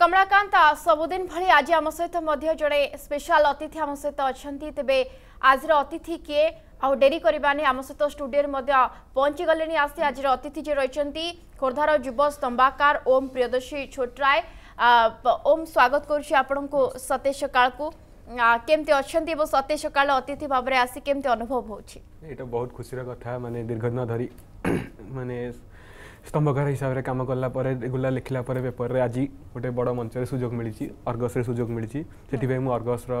Kamalakanta সবুদিন V আজ আম সহ জনে স্পেশাল অতিথি আম সহ অনেক তেমনি আজর অতিথি কি আেরি করবানি আম সহ স্টুডিওরে পঞ্চি গলে আসি আজর অতিথি যে রয়েছেন খোর্ধার যুব স্তম্ভাকার ওম প্রিয়দর্শী ছোটরায় ওম স্বাগত করছি আপনার সতেশ সকালকু কেমতি অনেক এবং সতেশ সকাল অতিথি ভাবে আসি কেমতি অনুভব হচ্ছে এটা বহুত খুশির কথা মানে দীর্ঘদিন ধর মানে ସ୍ତମ୍ଭକାର ହିସାବରେ କାମ କଲା ପରେ ରେଗୁଲାର ଲେଖିଲା ପରେ ପେପରରେ ଆଜି ଗୋଟେ ବଡ଼ ମଞ୍ଚରେ ସୁଯୋଗ ମିଳିଛି ଅର୍ଗସରେ ସୁଯୋଗ ମିଳିଛି ସେଥିପାଇଁ ମୁଁ ଅର୍ଗସର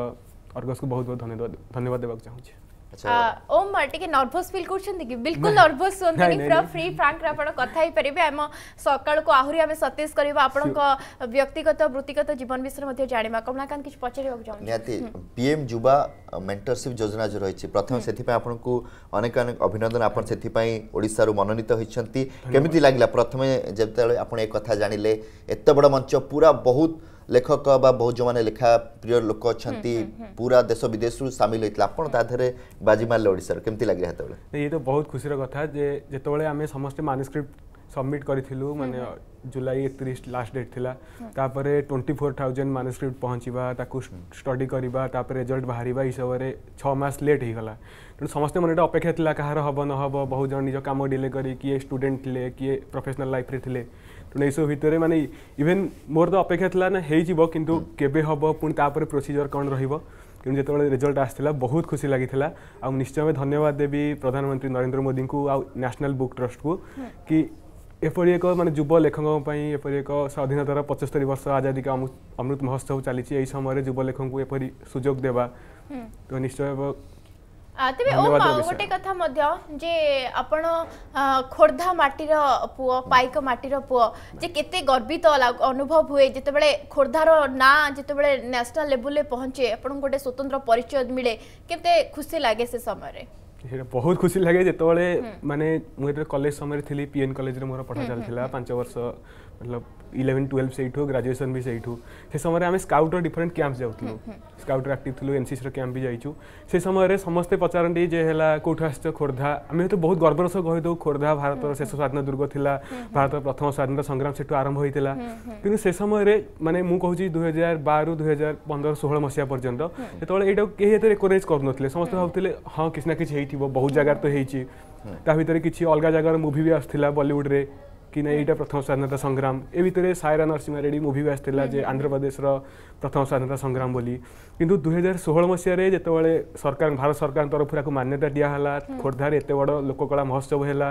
ଅର୍ଗସକୁ ବହୁତ ବହୁତ ଧନ୍ୟବାଦ ଧନ୍ୟବାଦ ଦେବାକୁ ଚାହୁଁଛି ଓମ୍ ଟିକେ ନର୍ଭସ୍ ଫିଲ୍ କରୁଛନ୍ତି କି ବିଲକୁଲ ନର୍ଭସ୍ ହୁଅନ୍ତୁନି ପୁରା ଫ୍ରି ଫ୍ରାଙ୍କରେ ଆପଣ କଥା ହେଇପାରିବେ ଆମ ସକାଳକୁ ଆହୁରି ଆମେ ସତେଜ କରିବା ଆପଣଙ୍କ ବ୍ୟକ୍ତିଗତ ବୃତ୍ତିଗତ ଜୀବନ ବିଷୟରେ ମଧ୍ୟ ଜାଣିବା କମଳାକାନ୍ତ କିଛି ପଚାରିବାକୁ ଚାହୁଁଛି ନିହାତି ପିଏମ୍ ଯୁବା ମେଣ୍ଟରସିପ୍ ଯୋଜନା ଯେଉଁ ରହିଛି ପ୍ରଥମେ ସେଥିପାଇଁ ଆପଣଙ୍କୁ ଅନେକ ଅନେକ ଅଭିନନ୍ଦନ ଆପଣ ସେଥିପାଇଁ ଓଡ଼ିଶାରୁ ମନୋନୀତ ହୋଇଛନ୍ତି କେମିତି ଲାଗିଲା ପ୍ରଥମେ ଯେତେବେଳେ ଆପଣ ଏ କଥା ଜାଣିଲେ ଏତେ ବଡ଼ ମଞ୍ଚ ପୁରା ବହୁତ लेखक बहुत जो मैंने लिखा प्रिय लोक अच्छा पूरा देश विदेश सामिल होता है आपड़ ताधे बाजी मारे ओडार के लगे ये तो बहुत खुशी कथा जो आम समस्त मानस्क्रिप्ट सबमिट करूँ मैंने जुलाई एक लास्ट डेट थी तापर ट्वेंटी फोर थाउजेंड मानस्क्रिप्ट पहुँचा स्टडी करवाप रेजल्ट बाहर यह सब छस लेट होगा तेनाली समस्त मन एक अपेक्षा था कह रब न हम बहुत जन निज कम डिले करे स्टूडेंट थे किए प्रफेसनाल लाइफ थे ତେଣୁ ଏସବୁ ଭିତରେ ମାନେ ଇଭେନ୍ ମୋର ତ ଅପେକ୍ଷା ଥିଲା ନା ହେଇଯିବ କିନ୍ତୁ କେବେ ହେବ ପୁଣି ତାପରେ ପ୍ରୋସିଜର୍ କ'ଣ ରହିବ କିନ୍ତୁ ଯେତେବେଳେ ରେଜଲ୍ଟ ଆସିଥିଲା ବହୁତ ଖୁସି ଲାଗିଥିଲା ଆଉ ନିଶ୍ଚୟ ଆମେ ଧନ୍ୟବାଦ ଦେବି ପ୍ରଧାନମନ୍ତ୍ରୀ ନରେନ୍ଦ୍ର ମୋଦିଙ୍କୁ ଆଉ ନ୍ୟାସନାଲ୍ ବୁକ୍ ଟ୍ରଷ୍ଟକୁ କି ଏପରି ଏକ ମାନେ ଯୁବ ଲେଖକଙ୍କ ପାଇଁ ଏପରି ଏକ ସ୍ୱାଧୀନତାର ପଞ୍ଚସ୍ତରୀ ବର୍ଷ ଆଜାଦି କା ଅମୃତ ମହୋତ୍ସବ ଚାଲିଛି ଏହି ସମୟରେ ଯୁବ ଲେଖକଙ୍କୁ ଏପରି ସୁଯୋଗ ଦେବା ତ ନିଶ୍ଚୟ ତେବେ ଓମା ଗୋଟେ କଥା ମଧ୍ୟ ଯେ ଆପଣ ଖୋର୍ଦ୍ଧା ମାଟିର ପୁଅ ପାଇକ ମାଟିର ପୁଅ ଯେ କେତେ ଗର୍ବିତ ଅନୁଭବ ହୁଏ ଯେତେବେଳେ ଖୋର୍ଦ୍ଧାର ନାଁ ଯେତେବେଳେ ନ୍ୟାସନାଲ୍ ଲେବୁଲରେ ପହଞ୍ଚେ ଆପଣଙ୍କୁ ଗୋଟେ ସ୍ୱତନ୍ତ୍ର ପରିଚୟ ମିଳେ କେତେ ଖୁସି ଲାଗେ ସେ ସମୟରେ সেটা বহুত খুশি লাগে যেতবে মানে মু কলেজ সময় থিলি পিএন কলেজরে মোর পড়া চাল পাঁচ বর্ষ মতলব ଇଲେଭେନ୍ ଟୁଏଲ୍ଭ ସେଇଠୁ ଗ୍ରାଜୁଏସନ୍ ବି ସେଇଠୁ ସେ ସମୟରେ ଆମେ ସ୍କାଉଟ୍ର ଡିଫରେଣ୍ଟ କ୍ୟାମ୍ପ ଯାଉଥିଲୁ ସ୍କାଉଟ୍ରେ ଆକ୍ଟିଭ୍ ଥିଲୁ ଏନ୍ସିସିର କ୍ୟାମ୍ପ ବି ଯାଇଛୁ ସେ ସମୟରେ ସମସ୍ତେ ପଚାରନ୍ତି ଯେ ହେଲା କେଉଁଠୁ ଆସିଛ ଖୋର୍ଦ୍ଧା ଆମେ ହୁଏତ ବହୁତ ଗର୍ବର ସହ କହିଦେଉ ଖୋର୍ଦ୍ଧା ଭାରତର ଶେଷ ସ୍ୱାଧୀନ ଦୁର୍ଗ ଥିଲା ଭାରତର ପ୍ରଥମ ସ୍ୱାଧୀନତା ସଂଗ୍ରାମ ସେଠୁ ଆରମ୍ଭ ହୋଇଥିଲା କିନ୍ତୁ ସେ ସମୟରେ ମାନେ ମୁଁ କହୁଛି ଦୁଇ ହଜାର ବାରରୁ ଦୁଇ ହଜାର ପନ୍ଦର ଷୋହଳ ମସିହା ପର୍ଯ୍ୟନ୍ତ ଯେତେବେଳେ ଏଇଟାକୁ କେହି ଏତେ ରେକଗ୍ନାଇଜ୍ କରୁନଥିଲେ ସମସ୍ତେ ଭାବୁଥିଲେ ହଁ କିଛି ନା କିଛି ହେଇଥିବ ବହୁତ ଜାଗାରେ ତ ହେଇଛି ତା ଭିତରେ କିଛି ଅଲଗା ଜାଗାର ମୁଭି ବି ଆସୁଥିଲା ବଲିଉଡ଼ରେ କି ନାଇଁ ଏଇଟା ପ୍ରଥମ ସ୍ୱାଧୀନତା ସଂଗ୍ରାମ ଏ ଭିତରେ ସାୟରା ନରସିଂହା ରେଡ୍ଡୀ ମୁଭି ବି ଆସିଥିଲା ଯେ ଆନ୍ଧ୍ରପ୍ରଦେଶର ପ୍ରଥମ ସ୍ୱାଧୀନତା ସଂଗ୍ରାମ ବୋଲି କିନ୍ତୁ ଦୁଇହଜାର ଷୋହଳ ମସିହାରେ ଯେତେବେଳେ ସରକାର ଭାରତ ସରକାରଙ୍କ ତରଫରୁ ଏହାକୁ ମାନ୍ୟତା ଦିଆହେଲା ଖୋର୍ଦ୍ଧାରେ ଏତେ ବଡ଼ ଲୋକକଳା ମହୋତ୍ସବ ହେଲା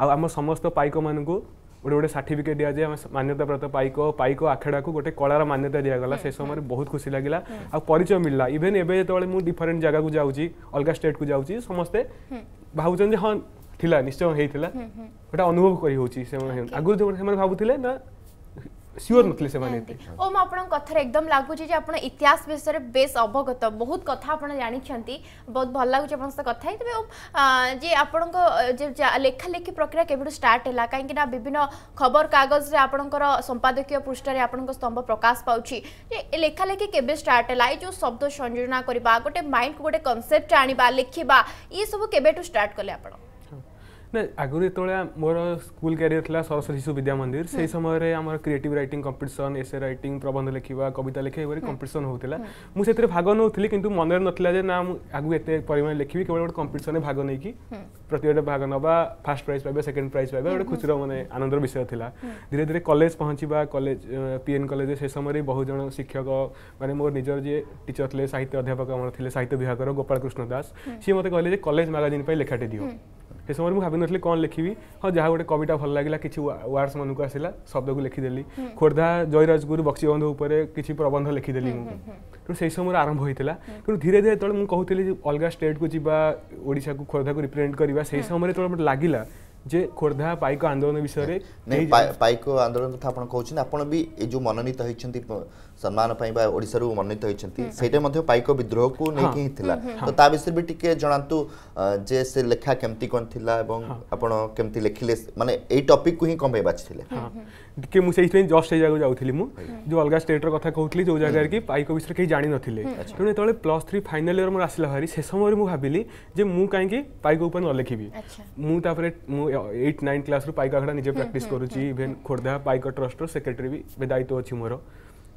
ଆଉ ଆମ ସମସ୍ତ ପାଇକମାନଙ୍କୁ ଗୋଟେ ଗୋଟେ ସାର୍ଟିଫିକେଟ୍ ଦିଆଯାଏ ଆମେ ମାନ୍ୟତାପ୍ରାପ୍ତ ପାଇକ ପାଇକ ଆଖଡ଼ାକୁ ଗୋଟେ କଳାର ମାନ୍ୟତା ଦିଆଗଲା ସେ ସମୟରେ ବହୁତ ଖୁସି ଲାଗିଲା ଆଉ ପରିଚୟ ମିଳିଲା ଇଭେନ୍ ଏବେ ଯେତେବେଳେ ମୁଁ ଡିଫରେଣ୍ଟ ଜାଗାକୁ ଯାଉଛି ଅଲଗା ଷ୍ଟେଟ୍କୁ ଯାଉଛି ସମସ୍ତେ ଭାବୁଛନ୍ତି ହଁ ଥିଲା ନିଶ୍ଚୟ ହେଇଥିଲା ଗୋଟେ ଅନୁଭବ କରିହେଉଛି ସେମାନେ ଆଗରୁ ସେମାନେ ଭାବୁଥିଲେ ନା ସିଓର ନଥିଲେ ସେମାନେ ଓ ମୁଁ ଆପଣଙ୍କ କଥାରେ ଏକଦମ ଲାଗୁଛି ଯେ ଆପଣ ଇତିହାସ ବିଷୟରେ ବେଶ ଅବଗତ ବହୁତ କଥା ଆପଣ ଜାଣିଛନ୍ତି ବହୁତ ଭଲ ଲାଗୁଛି ଆପଣଙ୍କ ସହିତ କଥା ହେଇଥିବେ ଓ ଯେ ଆପଣଙ୍କ ଲେଖାଲେଖି ପ୍ରକ୍ରିୟା କେବେଠୁ ଷ୍ଟାର୍ଟ ହେଲା କାହିଁକି ନା ବିଭିନ୍ନ ଖବରକାଗଜରେ ଆପଣଙ୍କର ସମ୍ପାଦକୀୟ ପୃଷ୍ଠାରେ ଆପଣଙ୍କ ସ୍ତମ୍ଭ ପ୍ରକାଶ ପାଉଛି ଯେ ଲେଖାଲେଖି କେବେ ଷ୍ଟାର୍ଟ ହେଲା ଏ ଯେଉଁ ଶବ୍ଦ ସଂଯୋଜନା କରିବା ଗୋଟେ ମାଇଣ୍ଡକୁ ଗୋଟେ କନସେପ୍ଟ ଆଣିବା ଲେଖିବା ଏସବୁ କେବେଠୁ ଷ୍ଟାର୍ଟ କଲେ ଆପଣ ନା ଆଗରୁ ଯେତେବେଳେ ମୋର ସ୍କୁଲ କ୍ୟାରିୟର ଥିଲା ସରସ୍ୱତୀ ଶିଶୁ ବିଦ୍ୟା ମନ୍ଦିର ସେହି ସମୟରେ ଆମର creative writing competition essay writing ପ୍ରବନ୍ଧ ଲେଖିବା କବିତା ଲେଖିବା ଏଭଳି କମ୍ପିଟିସନ୍ ହେଉଥିଲା ମୁଁ ସେଥିରେ ଭାଗ ନେଉଥିଲି କିନ୍ତୁ ମନରେ ନଥିଲା ଯେ ନା ମୁଁ ଆଗକୁ ଏତେ ପରିମାଣ ଲେଖିବି କେବଳ ଗୋଟେ କମ୍ପିଟିସନ୍ରେ ଭାଗ ନେଇକି ପ୍ରତିଯୋଗିତାରେ ଭାଗ ନେବା ଫାର୍ଷ୍ଟ ପ୍ରାଇଜ୍ ପାଇବା ସେକେଣ୍ଡ ପ୍ରାଇଜ୍ ପାଇବା ଗୋଟେ ଖୁସିର ମାନେ ଆନନ୍ଦର ବିଷୟ ଥିଲା ଧୀରେ ଧୀରେ କଲେଜ ପହଞ୍ଚିବା କଲେଜ ପିଏନ୍ କଲେଜରେ ସେ ସମୟରେ ବହୁ ଜଣ ଶିକ୍ଷକ ମାନେ ମୋର ନିଜର ଯିଏ ଟିଚର ଥିଲେ ସାହିତ୍ୟ ଅଧ୍ୟାପକ ଆମର ଥିଲେ ସାହିତ୍ୟ ବିଭାଗର ଗୋପାଳ କୃଷ୍ଣ ଦାସ ସିଏ ମୋତେ କହିଲେ ଯେ କଲେଜ ମାଗାଜିନ୍ ପାଇଁ ଲେଖାଟି ଦିଅ ସେ ସମୟରେ ମୁଁ ଭାବିନଥିଲି କ'ଣ ଲେଖିବି ହଁ ଯାହା ଗୋଟେ କବିତା ଭଲ ଲାଗିଲା କିଛି ୱାର୍ଡ଼ସ୍ ମନକୁ ଆସିଲା ଶବ୍ଦକୁ ଲେଖିଦେଲି ଖୋର୍ଦ୍ଧା ଜୟରାଜଗୁରୁ ବକ୍ସିବନ୍ଧ ଉପରେ କିଛି ପ୍ରବନ୍ଧ ଲେଖିଦେଲି ମୁଁ ତେଣୁ ସେହି ସମୟରେ ଆରମ୍ଭ ହୋଇଥିଲା କିନ୍ତୁ ଧୀରେ ଧୀରେ ଯେତେବେଳେ ମୁଁ କହୁଥିଲି ଯେ ଅଲଗା ଷ୍ଟେଟ୍କୁ ଯିବା ଓଡ଼ିଶାକୁ ଖୋର୍ଦ୍ଧାକୁ ରିପ୍ରେଜେଣ୍ଟ କରିବା ସେହି ସମୟରେ ଯେତେବେଳେ ମୋତେ ଲାଗିଲା ଯେ ଖୋର୍ଦ୍ଧା ପାଇକ ଆନ୍ଦୋଳନ ବିଷୟରେ ପାଇକ ଆନ୍ଦୋଳନ କଥା ଆପଣ କହୁଛନ୍ତି ଆପଣ ବି ଏ ଯେଉଁ ମନୋନୀତ ହୋଇଛନ୍ତି सम्मान मनोत होती पाइक विद्रोह को लेकिन ही तो विषय भी टी जनातु जे से लेखा केमती कौन थी आपत लिखिले मानते ये टपिक को ही कम बाचि के मुझे जस्ट ये जाऊँगी मुझे अलग स्टेटर कथ कहली जो जगह कि पाइक विषय कहीं जानी ना Tenali plus three final year मोर आसा भारी से समय मुझे भाविली जो मुझे पाइक उपर न लिखी मुझे एट नाइन क्लास रू पाइक आखड़ा निजे प्राक्ट करुच्ची इवेन खोर्धा पाइक ट्रस्टर सेक्रेटरी भी दायित्व अच्छी मोरू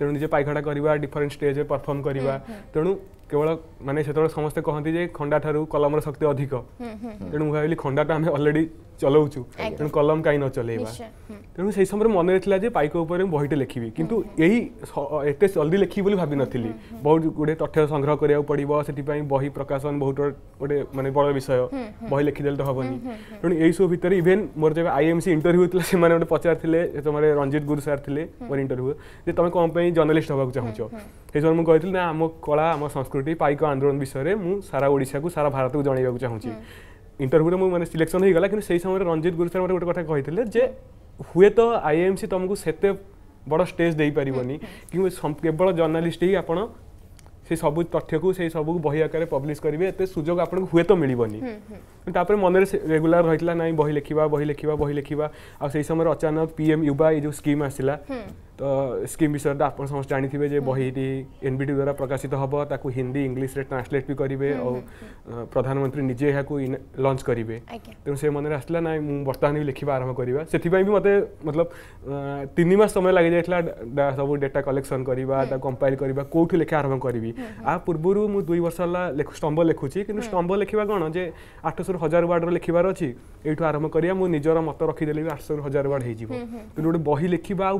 ତେଣୁ ନିଜେ ପାଇଖାଟା କରିବା ଡିଫରେଣ୍ଟ ଷ୍ଟେଜ୍ରେ ପରଫର୍ମ କରିବା ତେଣୁ କେବଳ ମାନେ ସେତେବେଳେ ସମସ୍ତେ କହନ୍ତି ଯେ ଖଣ୍ଡା ଠାରୁ କଲମର ଶକ୍ତି ଅଧିକ ତେଣୁ ମୁଁ ଭାବିଲି ଖଣ୍ଡାଟା ଆମେ ଅଲରେଡି চলাউছু তেমন কলম কাই ন চলাইবা তেমন সেই সময় মনে রেখলা যে পাইক উপরে বইটে লেখিবি কিন্তু এই এতে জলদি লেখিবি বলে ভাবি নথিলি বহুত গুড়ে তথ্য সংগ্রহ করিয়া পড়িব সেটিপাই বহি প্রকাশন বহুত গোটে মানে বড় বিষয় বহি লেখিদেলে তো হবনি তেমন এই সব ভিতরে ইভেন মোর যে আইএমসি ইন্টরভিউ হইতলা সেমানে গোটে পচারলে তোমার রঞ্জিত গুরু স্যার থিলে মোর ইন্টরভিউ যে তুমি কম পাই জর্নালিস্ট হবাক চাহুছ সেই সময় মু কইতলি না আম কলা আম সংস্কৃতি পাইক আন্দোলন বিষয়ে মু সারা ওড়িশাকু সারা ভারতকু জনাইবাক চাহুছি ইন্টরভিউরে মু মানে সিলেকশন হয়ে গলা কিন্তু সেই সময় রঞ্জিত গুরু স্যার মতো গোটে কথা কইলে যে হুয়েত আইএমসি তোমাকে সেতে বড় স্টেজ দেইপারবনি কিন্তু কেবল জর্নালিষ্ট হই আপনার সেই সবু তথ্যকু সেই সবু বহি আকারে পব্লিশ করবে এতে সুযোগ আপনার হুয়েত মিলবনি তাপরে মনের রেগুলার রয়েছিল না বহি লেখা বহি লেখা বহি লেখা আর সেই সময় অচানক পিএম ইউবা এই যে স্কিম আসিলা त स्किम विषय त आप्त जाने बहिटी द्वारा प्रकाशित हे त हिन्दी इङ्ग्लिस करिवे आउँ प्रधानमन्त्री निजे करिवे त मन आ नै मर्त लेखि मते मतलब तिनमास समय लाग सब डेटा कलेक्सन कम्पाइल गरेको आरम्भ आ पूर्वरु मु दुई वर्ष होला स्तम्भ लेखु किन लेखिबा लेखेको जे 800 हजार वार्ड्र लेखेर एठु आरम्भ मजा मत रखि आठश 800 हजार वर्ड हे त्यो गएर बही लेखिबा आउँ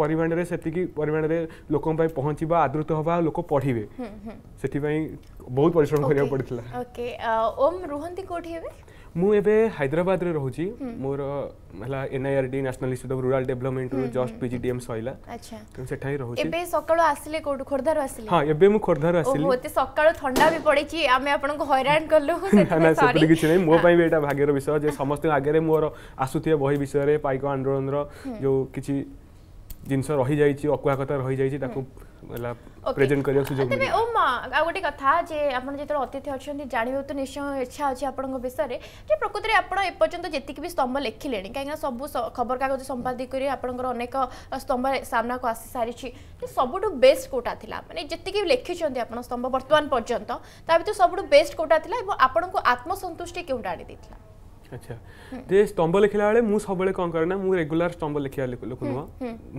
પરિવારને સપટીકી પરિમણને લોકો ભાઈ પહોંચીવા આદૃત હોવા લોકો પડીવે સટી ભાઈ બહુત પરિશ્રમ કરી પડતલા ઓકે ઓમ રોહંતી કોઠીવે મુ એબે હૈદરાબાદ રે રહુજી મોર હલા NRD national issue of rural development જોસ્ટ પીજીટીએમ સોઈલા અચ્છા તુ સેઠાઈ રહુ છે એબે સકળ આસલે કોડ ખરદાર આસલે હા એબે મુ ખરદાર આસલે બહુત સકળ ઠંડા ભી પડીચી આમે આપણો હેરન કરલો સટી ના સપડી કી છઈ મો ભાઈ એટા ભાગ્યર વિષય જે સમસ્ત આગરે મોર આસુતીય બહી વિષય રે પાઈકો આંદરોનરો જો કિચી ଜିନିଷ ରହିଯାଇଛି ଅକୁହାକତା ରହିଯାଇଛି ତାକୁ ହେଲା ପ୍ରେଜେଣ୍ଟ କରିବାକୁ ସୁଯୋଗ ତେବେ ଓ ମା ଆଉ ଗୋଟେ କଥା ଯେ ଆପଣ ଯେତେବେଳେ ଅତିଥି ଅଛନ୍ତି ଜାଣିବାକୁ ତ ନିଶ୍ଚୟ ଇଚ୍ଛା ଅଛି ଆପଣଙ୍କ ବିଷୟରେ ଯେ ପ୍ରକୃତରେ ଆପଣ ଏପର୍ଯ୍ୟନ୍ତ ଯେତିକି ବି ସ୍ତମ୍ଭ ଲେଖିଲେଣି କାହିଁକିନା ସବୁ ଖବରକାଗଜ ସମ୍ପାଦିକରେ ଆପଣଙ୍କର ଅନେକ ସ୍ତମ୍ଭ ସାମ୍ନାକୁ ଆସି ସାରିଛି ଯେ ସବୁଠୁ ବେଷ୍ଟ କୋଉଟା ଥିଲା ମାନେ ଯେତିକି ଲେଖିଛନ୍ତି ଆପଣ ସ୍ତମ୍ଭ ବର୍ତ୍ତମାନ ପର୍ଯ୍ୟନ୍ତ ତା ଭିତରୁ ସବୁଠୁ ବେଷ୍ଟ କୋଉଟା ଥିଲା ଏବଂ ଆପଣଙ୍କୁ ଆତ୍ମସନ୍ତୁଷ୍ଟି କେଉଁଟା ଆଣିଦେଇଥିଲା ଆଚ୍ଛା ଯେ ସ୍ତମ୍ଭ ଲେଖିଲା ବେଳେ ମୁଁ ସବୁବେଳେ କ'ଣ କରେ ନା ମୁଁ ରେଗୁଲାର ସ୍ତମ୍ଭ ଲେଖିବା ଲୋକ ନୁହଁ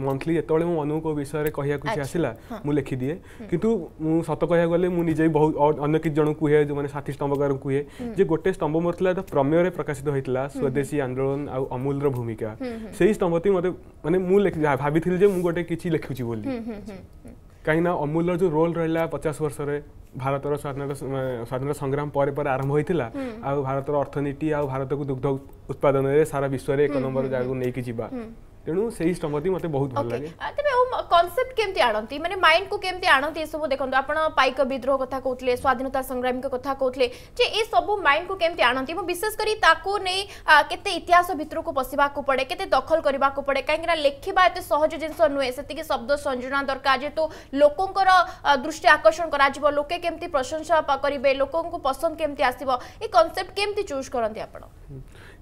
ମନ୍ଥଲି ଯେତେବେଳେ ମୁଁ ଅନୁ କୋଉ ବିଷୟରେ କହିବାକୁ କିଛି ଆସିଲା ମୁଁ ଲେଖିଦିଏ କିନ୍ତୁ ମୁଁ ସତ କହିବାକୁ ଗଲେ ମୁଁ ନିଜେ ବହୁତ ଅନ୍ୟ କିଛି ଜଣଙ୍କୁ କୁହେ ଯେଉଁମାନେ ସାଥୀ ସ୍ତମ୍ଭକାରଙ୍କୁ କୁହେ ଯେ ଗୋଟେ ସ୍ତମ୍ଭ ମୋର ଥିଲା ପ୍ରମେୟରେ ପ୍ରକାଶିତ ହୋଇଥିଲା ସ୍ୱଦେଶୀ ଆନ୍ଦୋଳନ ଆଉ ଅମୂଲର ଭୂମିକା ସେଇ ସ୍ତମ୍ଭଟି ମୋତେ ମାନେ ମୁଁ ଭାବିଥିଲି ଯେ ମୁଁ ଗୋଟେ କିଛି ଲେଖୁଛି ବୋଲି କାହିଁକିନା ଅମୂଲର ଯେଉଁ ରୋଲ୍ ରହିଲା ପଚାଶ ବର୍ଷରେ ଭାରତର ସ୍ୱାଧୀନତା ସ୍ୱାଧୀନତା ସଂଗ୍ରାମ ପରେ ପରେ ଆରମ୍ଭ ହୋଇଥିଲା ଆଉ ଭାରତର ଅର୍ଥନୀତି ଆଉ ଭାରତକୁ ଦୁଗ୍ଧ ଉତ୍ପାଦନରେ ସାରା ବିଶ୍ୱରେ ଏକ ନମ୍ବର ଜାଗାକୁ ନେଇକି ଯିବା ତେଣୁ ସେହି ଷ୍ଟମ୍ଭତି ମୋତେ ବହୁତ ଭଲ ଲାଗେ ତେବେ ଆଉ କନସେପ୍ଟ କେମିତି ଆଣନ୍ତି ମାନେ ମାଇଣ୍ଡକୁ କେମିତି ଆଣନ୍ତି ଏସବୁ ଦେଖନ୍ତୁ ଆପଣ ପାଇକ ବିଦ୍ରୋହ କଥା କହୁଥିଲେ ସ୍ୱାଧୀନତା ସଂଗ୍ରାମୀଙ୍କ କଥା କହୁଥିଲେ ଯେ ଏସବୁ ମାଇଣ୍ଡକୁ କେମିତି ଆଣନ୍ତି ଏବଂ ବିଶେଷ କରି ତାକୁ ନେଇ କେତେ ଇତିହାସ ଭିତରକୁ ପଶିବାକୁ ପଡ଼େ କେତେ ଦଖଲ କରିବାକୁ ପଡ଼େ କାହିଁକିନା ଲେଖିବା ଏତେ ସହଜ ଜିନିଷ ନୁହେଁ ସେତିକି ଶବ୍ଦ ସଂଯୋଜନା ଦରକାର ଯେହେତୁ ଲୋକଙ୍କର ଦୃଷ୍ଟି ଆକର୍ଷଣ କରାଯିବ ଲୋକେ କେମିତି ପ୍ରଶଂସା କରିବେ ଲୋକଙ୍କୁ ପସନ୍ଦ କେମିତି ଆସିବ ଏ କନସେପ୍ଟ କେମିତି ଚୁଜ୍ କରନ୍ତି ଆପଣ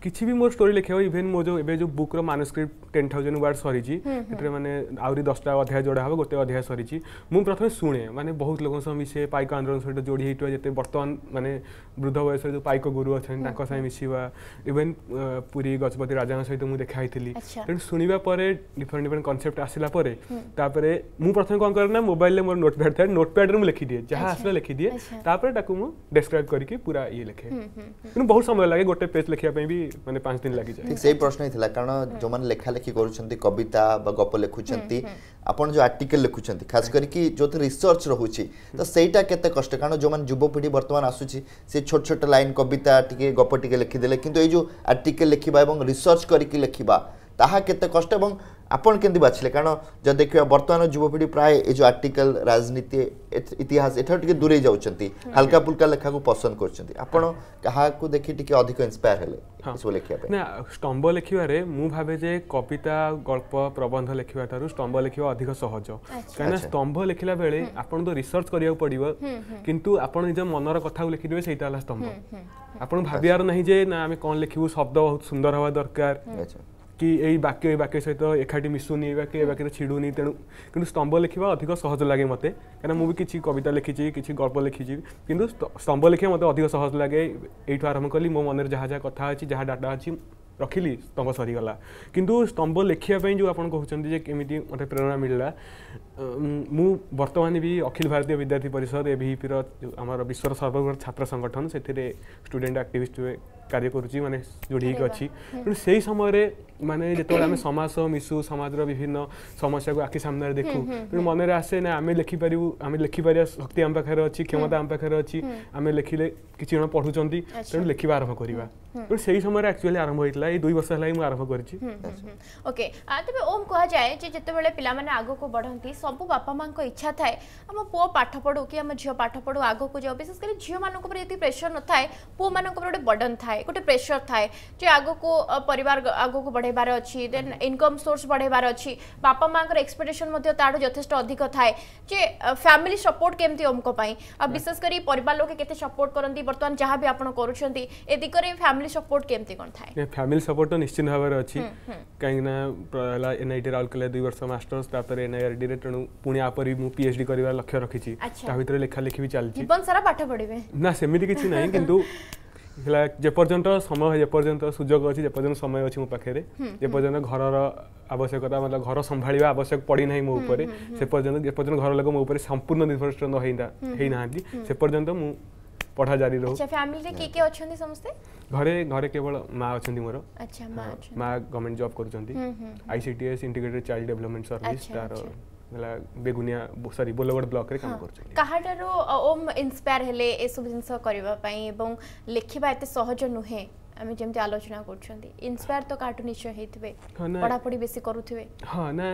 କିଛି ବି ମୋର ଷ୍ଟୋରି ଲେଖିବାକୁ ଇଭେନ୍ ମୋ ଯେଉଁ ଏବେ ଯେଉଁ ବୁକ୍ର ମାନୁସ୍କ୍ରିପ୍ଟ ଟେନ୍ ଥାଉଜେଣ୍ଡ ୱାର୍ଡ଼ ସରିଛି ସେଥିରେ ମାନେ ଆହୁରି ଦଶଟା ଅଧ୍ୟାୟ ଯୋଡ଼ା ହେବ ଗୋଟେ ଅଧ୍ୟାୟ ସରିଛି ମୁଁ ପ୍ରଥମେ ଶୁଣେ ମାନେ ବହୁତ ଲୋକଙ୍କ ସହ ମିଶେ ପାଇକ ଆନ୍ଦୋଳନ ସହିତ ଯୋଡ଼ି ହେଇଥିବା ଯେତେ ବର୍ତ୍ତମାନ ମାନେ ବୃଦ୍ଧ ବୟସରେ ଯେଉଁ ପାଇକ ଗୁରୁ ଅଛନ୍ତି ତାଙ୍କ ସାଙ୍ଗେ ମିଶିବା ଇଭେନ୍ ପୁରୀ ଗଜପତି ରାଜାଙ୍କ ସହିତ ମୁଁ ଦେଖା ହେଇଥିଲି ତେଣୁ ଶୁଣିବା ପରେ ଡିଫରେଣ୍ଟ ଡିଫରେଣ୍ଟ କନସେପ୍ଟ ଆସିଲା ପରେ ତାପରେ ମୁଁ ପ୍ରଥମେ କ'ଣ କରେ ନା ମୋବାଇଲରେ ମୋର ନୋଟ୍ ପ୍ୟାଡ୍ ଥାଏ ନୋଟ୍ ପ୍ୟାଡ୍ରେ ମୁଁ ଲେଖିଦିଏ ଯାହା ଆସିଲା ଲେଖିଦିଏ ତାପରେ ତାକୁ ମୁଁ ଡେସ୍କ୍ରାଇବ୍ କରିକି ପୁରା ଇଏ ଲେଖେ କିନ୍ତୁ ବହୁତ ସମୟ ଲାଗେ ଗୋଟେ ପେଜ୍ ଲେଖିବା ପାଇଁ ବି মানে 5 দিন লাগি যায় ঠিক সেই প্রশ্ন হইছিলা কারণ যে মানে লেখা লেখি করুছন্তি কবিতা বা গপ লেখুছন্তি আপন যে আর্টিকল লেখুছন্তি খাস করি কি যত রিসর্চ রহুছি তো সেইটা কেতে কষ্ট কারণ যে মানে যুবপিঢ়ি বর্তমান আসুছি সে ছোট ছোট লাইন কবিতা টিকে গপ টিকে লেখি দেলে কিন্তু এই যে আর্টিকল লেখিবা এবং রিসর্চ করি কি লেখিবা ତାହା କେତେ କଷ୍ଟ ଏବଂ ଆପଣ କେମିତି ବାଛିଲେ କାରଣ ଯଦି ଦେଖିବା ବର୍ତ୍ତମାନ ଯୁବପିଢ଼ି ପ୍ରାୟ ଏ ଯେଉଁ ଆର୍ଟିକଲ ରାଜନୀତି ଇତିହାସ ଏଠାରୁ ଟିକେ ଦୂରେଇ ଯାଉଛନ୍ତି ହାଲକା ଫୁଲକା ଲେଖାକୁ ପସନ୍ଦ କରୁଛନ୍ତି ଆପଣ କାହାକୁ ଦେଖି ଟିକେ ଅଧିକ ଇନ୍ସପାୟାର ହେଲେ ଏସବୁ ଲେଖିବା ପାଇଁ ନା ସ୍ତମ୍ଭ ଲେଖିବାରେ ମୁଁ ଭାବେ ଯେ କବିତା ଗଳ୍ପ ପ୍ରବନ୍ଧ ଲେଖିବା ଠାରୁ ସ୍ତମ୍ଭ ଲେଖିବା ଅଧିକ ସହଜ କାହିଁକିନା ସ୍ତମ୍ଭ ଲେଖିଲା ବେଳେ ଆପଣ ତ ରିସର୍ଚ୍ଚ କରିବାକୁ ପଡ଼ିବ କିନ୍ତୁ ଆପଣ ନିଜ ମନର କଥାକୁ ଲେଖିଦେବେ ସେଇଟା ହେଲା ସ୍ତମ୍ଭ ଆପଣ ଭାବିବାର ନାହିଁ ଯେ ନା ଆମେ କ'ଣ ଲେଖିବୁ ଶବ୍ଦ ବହୁତ ସୁନ୍ଦର ହେବା ଦରକାର କି ଏଇ ବାକ୍ୟ ଏଇ ବାକ୍ୟ ସହିତ ଏକାଠି ମିଶୁନି ଏଇ ବାକ୍ୟ ଏଇ ବାକ୍ୟରେ ଛିଡ଼ୁନି ତେଣୁ କିନ୍ତୁ ସ୍ତମ୍ଭ ଲେଖିବା ଅଧିକ ସହଜ ଲାଗେ ମୋତେ କାହିଁକିନା ମୁଁ ବି କିଛି କବିତା ଲେଖିଛି କିଛି ଗଳ୍ପ ଲେଖିଛି କିନ୍ତୁ ସ୍ତମ୍ଭ ଲେଖିବା ମୋତେ ଅଧିକ ସହଜ ଲାଗେ ଏଇଠୁ ଆରମ୍ଭ କଲି ମୋ ମନରେ ଯାହା ଯାହା କଥା ଅଛି ଯାହା ଡାଟା ଅଛି ରଖିଲି ସ୍ତମ୍ଭ ସରିଗଲା କିନ୍ତୁ ସ୍ତମ୍ଭ ଲେଖିବା ପାଇଁ ଯେଉଁ ଆପଣ କହୁଛନ୍ତି ଯେ କେମିତି ମୋତେ ପ୍ରେରଣା ମିଳିଲା ମୁଁ ବର୍ତ୍ତମାନ ବି ଅଖିଳ ଭାରତୀୟ ବିଦ୍ୟାର୍ଥୀ ପରିଷଦ ଏଭିଇପିର ଆମର ବିଶ୍ୱର ସର୍ବବୃହତ ଛାତ୍ର ସଂଗଠନ ସେଥିରେ ଷ୍ଟୁଡେଣ୍ଟ ଆକ୍ଟିଭିଷ୍ଟ କାର୍ଯ୍ୟ କରୁଛି ମାନେ ଯୋଡ଼ି ହେଇକି ଅଛି କିନ୍ତୁ ସେହି ସମୟରେ माने जो आम समाज मिसु समाज विभिन्न समस्या को आखि सामने देखू तेनाली मन में आसे ना आम लिखिपर लिखिपर शक्ति आम पाखे अच्छी क्षमता आम पाखे अच्छी हम्म। आम लिखिले कि जन पढ़ुं तेनाली लिखा आरंभ करवा एक्चुअली पे आग को बढ़ती सब बापा माँ इच्छा पढ़ू कि आम झील पाठ पढ़ू आग को जाओ मान जी प्रेसर था पुओ बढ़ार अच्छी देन इनकम सोर्स बढ़ार अच्छी बापा माँ एक्सपेक्टेसन ताठू যথেষ্ট অধিক থাকে যে ফ্যামিলি সপোর্ট কেমতি অমুক বিশেষ করে পরিবার লোকে কেতে সপোর্ট করতে বর্তমান যা বি আপনার করছেন এ দিকরে ফ্যামিলি সপোর্ট কেমতি কোন থাকে ফ্যামিলি সপোর্ট তো নিশ্চিত ভাবে অছি কাইকি না হলা এনআইটি রাউরকেলা দুই বর্ষ মাস্টার্স তারপরে এনআইআরডি রে তেণু পুনি আপরি মু পিএইচডি করিবার লক্ষ্য রাখিছি তা ভিতরে লেখা লেখি বি চালছি জীবন সারা পাঠ পড়িবে না সেমিতি কিছু নাই কিন্তু ଲାଇକ୍ ଯେପର୍ଯ୍ୟନ୍ତ ସମୟ ଯେପର୍ଯ୍ୟନ୍ତ ସୁଯୋଗ ଅଛି ଯେପର୍ଯ୍ୟନ୍ତ ସମୟ ଅଛି ମୋ ପାଖରେ ଯେପର୍ଯ୍ୟନ୍ତ ଘରର ଆବଶ୍ୟକତା ମତଲବ ଘର ସମ୍ଭାଳିବା ଆବଶ୍ୟକ ପଡ଼ିନାହିଁ ମୋ ଉପରେ ସେପର୍ଯ୍ୟନ୍ତ ଯେପର୍ଯ୍ୟନ୍ତ ଘର ଲୋକ ମୋ ଉପରେ ସମ୍ପୂର୍ଣ୍ଣ ନିର୍ଭରଶୀଳ ହେଇନା ହେଇନାହାନ୍ତି ସେପର୍ଯ୍ୟନ୍ତ ମୁଁ ପଢା ଜାରି ରହୁ ଆଚ୍ଛା ଫ୍ୟାମିଲିରେ କିଏ କିଏ ଅଛନ୍ତି ସମସ୍ତେ ଘରେ ଘରେ କେବଳ ମା ଅଛନ୍ତି ମୋର ଆଚ୍ଛା ମା ମା ଗଭର୍ଣ୍ଣମେଣ୍ଟ ଜବ୍ କରୁଛନ୍ତି ICTS integrated child development service ତାର ହେଲା ବେଗୁନିଆ ସରି ବୋଲଗଡ଼ ବ୍ଲକରେ କାମ କରୁଛନ୍ତି କାହାଠାରୁ ଓମ୍ ଇନ୍ସପାୟାର ହେଲେ ଏସବୁ ଜିନିଷ କରିବା ପାଇଁ ଏବଂ ଲେଖିବା ଏତେ ସହଜ ନୁହେଁ ଆମେ ଯେମିତି ଆଲୋଚନା କରୁଛନ୍ତି ଇନ୍ସପାୟାର ତ କାର୍ଟୁନ୍ ନିଶ୍ଚୟ ହେଇଥିବେ ପଢ଼ାପଢ଼ି ବେଶୀ କରୁଥିବେ ହଁ ନା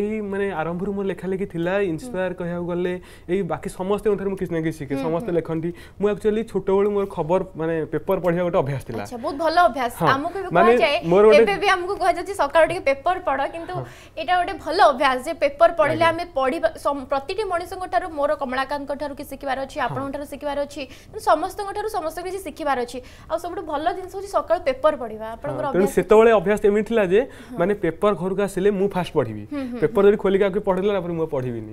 ଏଇ ମାନେ ଆରମ୍ଭରୁ ମୋ ଲେଖାଲେଖି ଥିଲା ଇନ୍ସପାୟାର କହିବାକୁ ଗଲେ ଏଇ ବାକି ସମସ୍ତଙ୍କ ଠାରୁ ମୁଁ କିଛି ନା କିଛି ଶିଖେ ସମସ୍ତେ ଲେଖନ୍ତି ମୁଁ ଆକ୍ଚୁଆଲି ଛୋଟବେଳୁ ମୋର ଖବର ମାନେ ପେପର ପଢ଼ିବା ଗୋଟେ ଅଭ୍ୟାସ ଥିଲା ବହୁତ ଭଲ ଅଭ୍ୟାସ ଆମକୁ ବି କୁହାଯାଏ ଏବେ ବି ଆମକୁ କୁହାଯାଉଛି ସକାଳୁ ଟିକେ ପେପର ପଢ଼ କିନ୍ତୁ ଏଇଟା ଗୋଟେ ଭଲ ଅଭ୍ୟାସ ଯେ ପେପର ପଢ଼ିଲେ ଆମେ ପଢ଼ିବା ପ୍ରତିଟି ମଣିଷଙ୍କ ଠାରୁ ମୋର କମଳାକାନ୍ତଙ୍କ ଠାରୁ କିଛି ଶିଖିବାର ଅଛି ଆପଣଙ୍କ ଠାରୁ ଶିଖିବାର ଅଛି ସମସ୍ତଙ୍କ ଠାରୁ ସମସ୍ତ କିଛି ଶିଖିବାର ଅଛି ଆଉ ସବୁଠୁ ଭଲ ଜିନିଷ ହେଉଛି সকাল পেপর পড়া আপনার সেতবে অভ্যাস এমনি লা যে মানে পেপর ঘরক আসলে মু ফার্স্ট পড়বি পেপর যদি খোলিকি আগে পড়েলা তারপরে মু পড়বিনি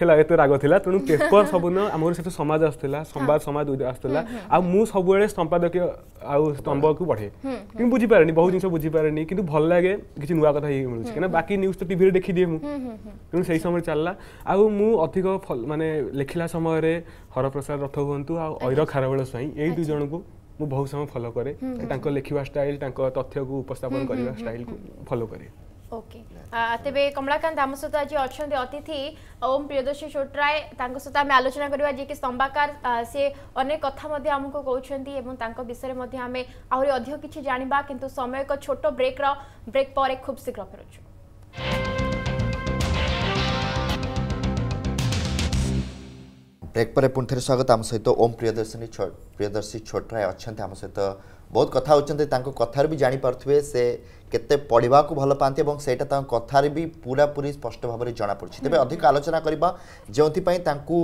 হেলা এত রাগ লা তেমন পেপর সবুদিন আমার সেতু সমাজ আসুলা সম্বাদ সমাজ আসুলা আর মু সবুলে সম্পাদকীয় আউ স্তম্ভকু পড়ে কিন্তু বুঝিপারেনি বহু জিনিস বুঝিপারেনি কিন্তু ভাল লাগে কিছু নূয়া কথা হয়ে মিলুছে কেন বাকি নিউজ তো টিভিরে দেখিদিয়ে মু তেমন সেই সময় চালা আউ মু অধিক মানে লেখিলা সময় হরপ্রসাদ রথ হুম আ ଐର ଖାରବେଳ ସ୍ୱାଇଁ ଏଇ ଦୁଇ ଜଣଙ୍କୁ ମୁଁ ବହୁତ ସମୟ ଫଲୋ କରେ ତାଙ୍କ ଲେଖିବା ଷ୍ଟାଇଲ୍ ତାଙ୍କ ତଥ୍ୟକୁ ଉପସ୍ଥାପନ କରିବା ଷ୍ଟାଇଲ୍କୁ ଫଲୋ କରେ ওকে তেবে কমলাকান্ত আম সহ আজ অনেক অতিথি ওম প্রিয়দর্শী চোট্রায় তাঁর সহ আমি আলোচনা করা যিনি স্তম্ভাকার সি অনেক কথা আমি কৌন এবং তাঁর বিষয়ে আমি আহরি অধিক কিছু জাঁয়া কিন্তু সময় এক ছোট ব্রেক্র ব্রেক পরে খুব শীঘ্র ফেরুছু ବ୍ରେକ୍ ପରେ ପୁଣି ଥରେ ସ୍ୱାଗତ ଆମ ସହିତ ଓମ୍ ପ୍ରିୟଦର୍ଶିନୀ ପ୍ରିୟଦର୍ଶୀ ଛୋଟରାୟ ଅଛନ୍ତି ଆମ ସହିତ ବହୁତ କଥା ହେଉଛନ୍ତି ତାଙ୍କ କଥାରୁ ବି ଜାଣିପାରୁଥିବେ ସେ କେତେ ପଢ଼ିବାକୁ ଭଲ ପାଆନ୍ତି ଏବଂ ସେଇଟା ତାଙ୍କ କଥାରେ ବି ପୁରାପୁରି ସ୍ପଷ୍ଟ ଭାବରେ ଜଣାପଡ଼ୁଛି ତେବେ ଅଧିକ ଆଲୋଚନା କରିବା ଯେଉଁଥିପାଇଁ ତାଙ୍କୁ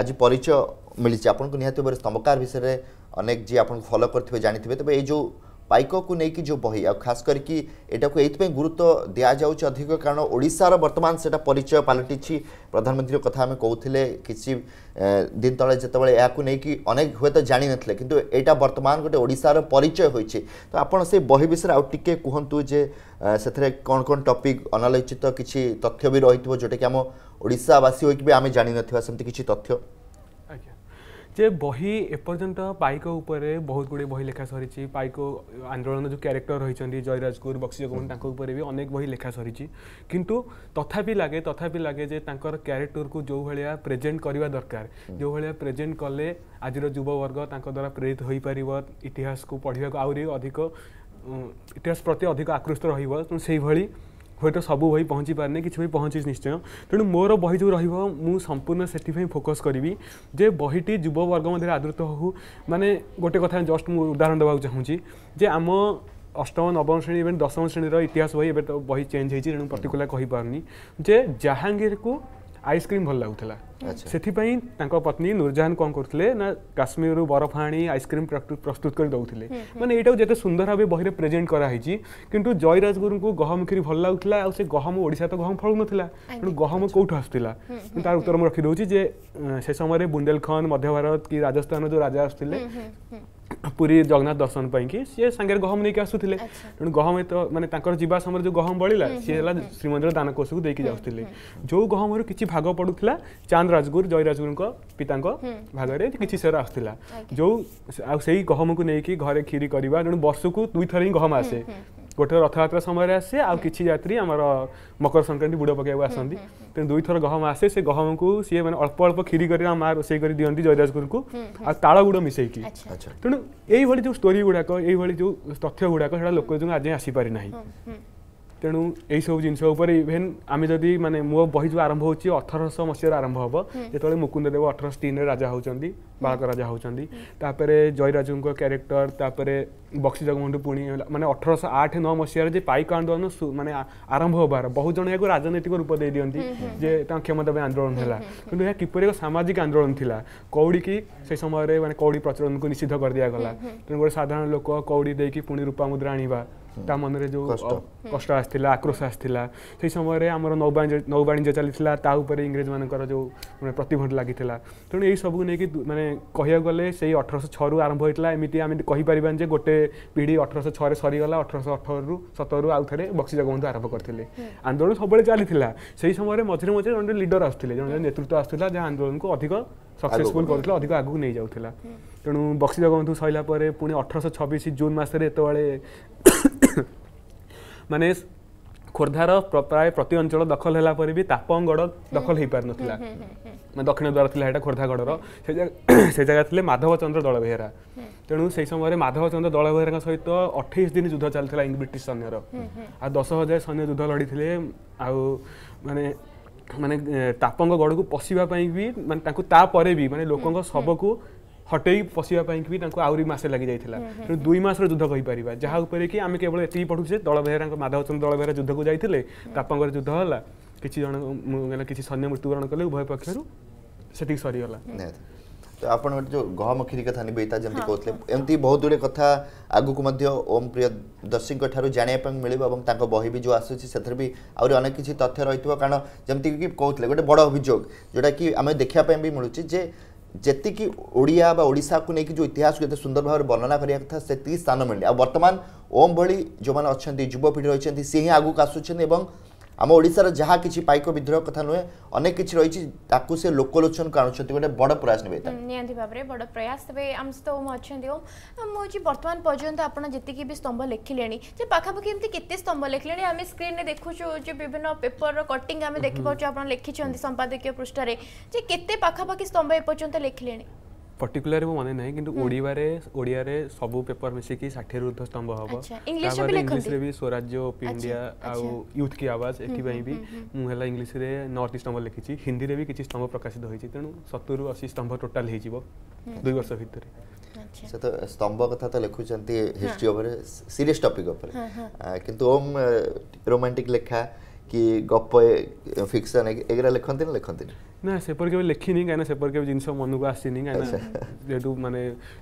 ଆଜି ପରିଚୟ ମିଳିଛି ଆପଣଙ୍କୁ ନିହାତି ଭାବରେ ସ୍ତମ୍ଭକାର ବିଷୟରେ ଅନେକ ଯିଏ ଆପଣଙ୍କୁ ଫଲୋ କରିଥିବେ ଜାଣିଥିବେ ତେବେ ଏଇ ଯେଉଁ ପାଇକକୁ ନେଇକି ଯେଉଁ ବହି ଆଉ ଖାସ୍ କରିକି ଏଟାକୁ ଏଇଥିପାଇଁ ଗୁରୁତ୍ୱ ଦିଆଯାଉଛି ଅଧିକ କାରଣ ଓଡ଼ିଶାର ବର୍ତ୍ତମାନ ସେଇଟା ପରିଚୟ ପାଲଟିଛି ପ୍ରଧାନମନ୍ତ୍ରୀଙ୍କ କଥା ଆମେ କହୁଥିଲେ କିଛି ଦିନ ତଳେ ଯେତେବେଳେ ଏହାକୁ ନେଇକି ଅନେକ ହୁଏତ ଜାଣିନଥିଲେ କିନ୍ତୁ ଏଇଟା ବର୍ତ୍ତମାନ ଗୋଟେ ଓଡ଼ିଶାର ପରିଚୟ ହୋଇଛି ତ ଆପଣ ସେ ବହି ବିଷୟରେ ଆଉ ଟିକେ କୁହନ୍ତୁ ଯେ ସେଥିରେ କ'ଣ କ'ଣ ଟପିକ୍ ଅନାଲୋଚିତ କିଛି ତଥ୍ୟ ବି ରହିଥିବ ଯେଉଁଟାକି ଆମ ଓଡ଼ିଶାବାସୀ ହୋଇକି ବି ଆମେ ଜାଣିନଥିବା ସେମିତି କିଛି ତଥ୍ୟ যে বহি এপর্যন্ত পাইক উপরে বহুত গুড়ে বহি লেখা সরিছি পাইক আন্দোলন যে ক্যারেক্টর হয়েছেন জয়রাজগুর বক্সি জগবন্ধু তাঁর উপরে বি অনেক বহি লেখা সরিছি কিন্তু তথাপি লাগে তথাপি লাগে যে তাঁর ক্যারেক্টরকু যেভাবে প্রেজেন্ট করা দরকার যেভাবে প্রেজেন্ট কলে আজির যুববর্গ তাঁর দ্বারা প্রেরিত হয়ে পার ইতিহাসকু পড়া আহরি অধিক ইতিহাস প্রতি অধিক আকৃষ্ট রহব সেইভাবে ହୁଏତ ସବୁ ବହି ପହଞ୍ଚି ପାରେନି କିଛି ବହି ପହଞ୍ଚିଛି ନିଶ୍ଚୟ ତେଣୁ ମୋର ବହି ଯେଉଁ ରହିବ ମୁଁ ସମ୍ପୂର୍ଣ୍ଣ ସେଥିପାଇଁ ଫୋକସ୍ କରିବି ଯେ ବହିଟି ଯୁବବର୍ଗ ମଧ୍ୟରେ ଆଦୃତ ହେଉ ମାନେ ଗୋଟେ କଥା ଜଷ୍ଟ ମୁଁ ଉଦାହରଣ ଦେବାକୁ ଚାହୁଁଛି ଯେ ଆମ ଅଷ୍ଟମ ନବମ ଶ୍ରେଣୀ ଏବଂ ଦଶମ ଶ୍ରେଣୀର ଇତିହାସ ବହି ଏବେ ତ ବହି ଚେଞ୍ଜ ହେଇଛି ତେଣୁ ପର୍ଟିକୁଲାର କହିପାରୁନି ଯେ ଜାହାଙ୍ଗୀରକୁ ଆଇସ୍କ୍ରିମ୍ ଭଲ ଲାଗୁଥିଲା ସେଥିପାଇଁ ତାଙ୍କ ପତ୍ନୀ ନୁରଜାହାନ କ'ଣ କରୁଥିଲେ ନା କାଶ୍ମୀରରୁ ବରଫ ଆଣି ଆଇସ୍କ୍ରିମ୍ ପ୍ରସ୍ତୁତ କରି ଦେଉଥିଲେ ମାନେ ଏଇଟାକୁ ଯେତେ ସୁନ୍ଦର ଭାବେ ବହିରେ ପ୍ରେଜେଣ୍ଟ କରାହେଇଛି କିନ୍ତୁ ଜୟରାଜଗୁରୁଙ୍କୁ ଗହମ କ୍ଷୀରି ଭଲ ଲାଗୁଥିଲା ଆଉ ସେ ଗହମ ଓଡ଼ିଶା ତ ଗହମ ଫଳୁନଥିଲା ତେଣୁ ଗହମ କେଉଁଠୁ ଆସୁଥିଲା ତାର ଉତ୍ତର ମୁଁ ରଖିଦେଉଛି ଯେ ସେ ସମୟରେ ବୁନ୍ଦେଲଖଣ୍ଡ ମଧ୍ୟ ଭାରତ କି ରାଜସ୍ଥାନ ଯେଉଁ ରାଜା ଆସୁଥିଲେ पूरी जगन्नाथ दर्शन पाई सी सागर गहम नहीं आसुले तेनाली गहम तो मानते जावा समय जो गहम बढ़ला सी श्रीमंदिर दानकोश को देखी जाते जो गहम कि भाग पड़ूगा चांद राजगुर जय राजगुर पिता भाग से किसी सेर आसला जो आई गहम को लेकिन घर खीरी करवा तेनाली बर्षक दुई थर ही गहम आसे ଗୋଟେ ରଥଯାତ୍ରା ସମୟରେ ଆସେ ଆଉ କିଛି ଯାତ୍ରୀ ଆମର ମକର ସଂକ୍ରାନ୍ତି ବୁଡ଼ ପକାଇବାକୁ ଆସନ୍ତି ତେଣୁ ଦୁଇଥର ଗହମ ଆସେ ସେ ଗହମକୁ ସିଏ ମାନେ ଅଳ୍ପ ଅଳ୍ପ କ୍ଷୀରି କରି ଆମ ମା ରୋଷେଇ କରି ଦିଅନ୍ତି ଜୟରାଜଗୁରୁଙ୍କୁ ଆଉ ତାଳ ଗୁଡ଼ ମିଶେଇକି ତେଣୁ ଏଇଭଳି ଯେଉଁ ଷ୍ଟୋରି ଗୁଡ଼ାକ ଏଇଭଳି ଯେଉଁ ତଥ୍ୟ ଗୁଡ଼ାକ ସେଟା ଲୋକ ଯେଉଁ ଆଜି ଆସିପାରି ନାହିଁ ତେଣୁ ଏହିସବୁ ଜିନିଷ ଉପରେ ଇଭେନ୍ ଆମେ ଯଦି ମାନେ ମୋ ବହି ଯେଉଁ ଆରମ୍ଭ ହେଉଛି ଅଠରଶହ ମସିହାରେ ଆରମ୍ଭ ହେବ ଯେତେବେଳେ ମୁକୁନ୍ଦଦେବ ଅଠରଶହ ତିନିରେ ରାଜା ହେଉଛନ୍ତି ବାଳକ ରାଜା ହେଉଛନ୍ତି ତାପରେ ଜୟରାଜୁଙ୍କ କ୍ୟାରେକ୍ଟର ତାପରେ ବକ୍ସି ଜଗବନ୍ଧୁ ପୁଣି ମାନେ ଅଠରଶହ ଆଠ ନଅ ମସିହାରେ ଯେ ପାଇକ ଆନ୍ଦୋଳନ ମାନେ ଆରମ୍ଭ ହେବାର ବହୁତ ଜଣ ଏହାକୁ ରାଜନୈତିକ ରୂପ ଦେଇ ଦିଅନ୍ତି ଯେ ତାଙ୍କ କ୍ଷମତା ପାଇଁ ଆନ୍ଦୋଳନ ହେଲା କିନ୍ତୁ ଏହା କିପରି ଏକ ସାମାଜିକ ଆନ୍ଦୋଳନ ଥିଲା କଉଡ଼ିକି ସେ ସମୟରେ ମାନେ କଉଡ଼ି ପ୍ରଚଳନକୁ ନିଷିଦ୍ଧ କରିଦିଆଗଲା ତେଣୁ ଗୋଟେ ସାଧାରଣ ଲୋକ କଉଡ଼ି ଦେଇକି ପୁଣି ରୂପା ମୁଦ୍ରା ଆଣିବା ତା ମନରେ ଯେଉଁ କଷ୍ଟ ଆସିଥିଲା ଆକ୍ରୋଶ ଆସିଥିଲା ସେହି ସମୟରେ ଆମର ନୌବାଣିଜ୍ୟ ନୌବାଣିଜ୍ୟ ଚାଲିଥିଲା ତା ଉପରେ ଇଂରେଜମାନଙ୍କର ଯେଉଁ ମାନେ ପ୍ରତିବନ୍ଧ ଲାଗିଥିଲା ତେଣୁ ଏହିସବୁକୁ ନେଇକି ମାନେ କହିବାକୁ ଗଲେ ସେଇ ଅଠରଶହ ଛଅରୁ ଆରମ୍ଭ ହୋଇଥିଲା ଏମିତି ଆମେ କହିପାରିବାନି ଯେ ଗୋଟେ ପିଢ଼ି ଅଠରଶହ ଛଅରେ ସରିଗଲା ଅଠରଶହ ଅଠରରୁ ସତରରୁ ଆଉ ଥରେ ବକ୍ସି ଜଗବନ୍ଧୁ ଆରମ୍ଭ କରିଥିଲେ ଆନ୍ଦୋଳନ ସବୁବେଳେ ଚାଲିଥିଲା ସେହି ସମୟରେ ମଝିରେ ମଝିରେ ଜଣେ ଲିଡର ଆସୁଥିଲେ ଜଣେ ନେତୃତ୍ୱ ଆସୁଥିଲା ଯାହା ଆନ୍ଦୋଳନକୁ ଅଧିକ ସକ୍ସେସଫୁଲ୍ କରୁଥିଲା ଅଧିକ ଆଗକୁ ନେଇଯାଉଥିଲା ତେଣୁ ବକ୍ସି ଜଗବନ୍ଧୁ ସରିଲା ପରେ ପୁଣି ଅଠରଶହ ଛବିଶ ଜୁନ୍ ମାସରେ ଯେତେବେଳେ ମାନେ ଖୋର୍ଦ୍ଧାର ପ୍ରାୟ ପ୍ରତି ଅଞ୍ଚଳ ଦଖଲ ହେଲା ପରେ ବି ତାପଙ୍ଗଡ଼ ଦଖଲ ହେଇପାରିନଥିଲା ମାନେ ଦକ୍ଷିଣ ଦ୍ୱାର ଥିଲା ଏଇଟା ଖୋର୍ଦ୍ଧାଗଡ଼ର ସେ ଜାଗା ସେ ଜାଗା ଥିଲେ ମାଧବ ଚନ୍ଦ୍ର ଦଳବେହେରା ତେଣୁ ସେହି ସମୟରେ ମାଧବ ଚନ୍ଦ୍ର ଦଳବେହେରାଙ୍କ ସହିତ ଅଠେଇଶ ଦିନ ଯୁଦ୍ଧ ଚାଲିଥିଲା ଇଂ ବ୍ରିଟିଶ ସୈନ୍ୟର ଆଉ ଦଶ ହଜାର ସୈନ୍ୟ ଯୁଦ୍ଧ ଲଢ଼ିଥିଲେ ଆଉ ମାନେ भी ताप गडको पसिपै त लोक शवकु हटे पसिना आउरी मासे लागस र युद्ध पार जहाँ उपलब्ल यति पढु दलबारको माधवचन्द्र दलबेहेरा जुद्धको जाइँदै तापँग युद्ध होला किज मलाई सैन्य मृत्युवरण कले उय पक्षहरू त्यति सरिगला आपण जो गहमखीरी कथा निबेता जेंती कहतले एंती बहुत गुड़े कथा आगु को दर्शी ओम प्रिय दर्शिंग को बही भी जो आसु छि सेथर भी आउरी अनेक किछि तथ्य रहितबो कारण जेंती कि कहतले गोटे बड अभोग जोटा कि आम देखिया भी मिलूँ जे जी कि ओडिया बा को नै जो इतिहास केते सुंदर भाव में वर्णना करिया कथा से स्थान मिलि आ ओम भली जो मैंने अछन्ती युवा पीढ़ी रहिछन्ती सेही आगु ଆମ ଓଡ଼ିଶାର ଯାହା କିଛି ପାଇକ ବିଦ୍ରୋହ କଥା ନୁହେଁ ଅନେକ କିଛି ରହିଛି ତାକୁ ସେ ଲୋକଲୋଚନକୁ ଆଣୁଛନ୍ତି ଗୋଟେ ବଡ଼ ପ୍ରୟାସ ନେବେ ନିହାତି ଭାବରେ ବଡ଼ ପ୍ରୟାସ ତେବେ ଆମ ସହିତ ଓମ ଅଛନ୍ତି ଓମ ମୁଁ ହେଉଛି ବର୍ତ୍ତମାନ ପର୍ଯ୍ୟନ୍ତ ଆପଣ ଯେତିକି ବି ସ୍ତମ୍ଭ ଲେଖିଲେଣି ଯେ ପାଖାପାଖି ଏମିତି କେତେ ସ୍ତମ୍ଭ ଲେଖିଲେଣି ଆମେ ସ୍କ୍ରିନ୍ରେ ଦେଖୁଛୁ ଯେ ବିଭିନ୍ନ ପେପରର କଟିଂ ଆମେ ଦେଖିପାରୁଛୁ ଆପଣ ଲେଖିଛନ୍ତି ସମ୍ପାଦକୀୟ ପୃଷ୍ଠାରେ ଯେ କେତେ ପାଖାପାଖି ସ୍ତମ୍ଭ ଏପର୍ଯ୍ୟନ୍ତ ଲେଖିଲେଣି पर्टिकुलर मुझे मन ना कि सब पेपर मिसिकी षाठी रुद्ध स्तंभ हम इंग्लीश भी स्वराज्य ओपी इंडिया आउ यूथ की आवाज भी मुझे इंग्लीश रे नर्थ स्तंभ लिखी हिंदी रे भी किसी स्तंभ प्रकाशित होती तेणु रु अशी स्तंभ टोटाल दुई वर्ष भितर से तो स्तंभ कथा तो लिखुं हिस्ट्री हाँ। सीरीयस टॉपिक टपिक किंतु ओम रोमांटिक लेखा कि गप फिक्सन एगरा लिखती ना लिखती ନା ସେପରି କେବେ ଲେଖିନି କାହିଁକିନା ସେପରି କେବେ ଜିନିଷ ମନକୁ ଆସିନି କାହିଁକିନା ଯେହେତୁ ମାନେ